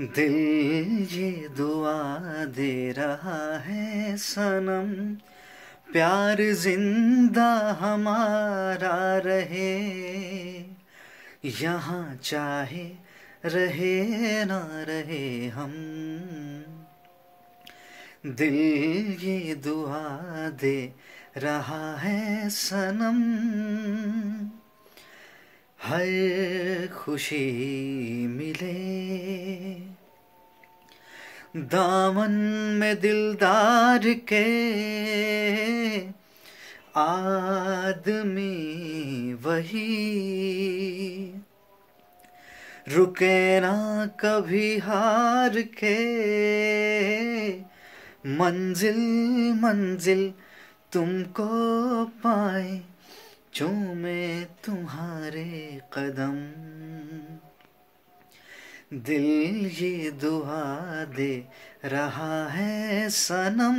दिल ये दुआ दे रहा है सनम प्यार जिंदा हमारा रहे यहाँ चाहे रहे ना रहे हम दिल ये दुआ दे रहा है सनम हर खुशी मिले दामन में दिलदार के आदमी वही रुके ना कभी हार के मंजिल मंजिल तुमको पाए चूमे तुम्हारे कदम दिल ये दुआ दे रहा है सनम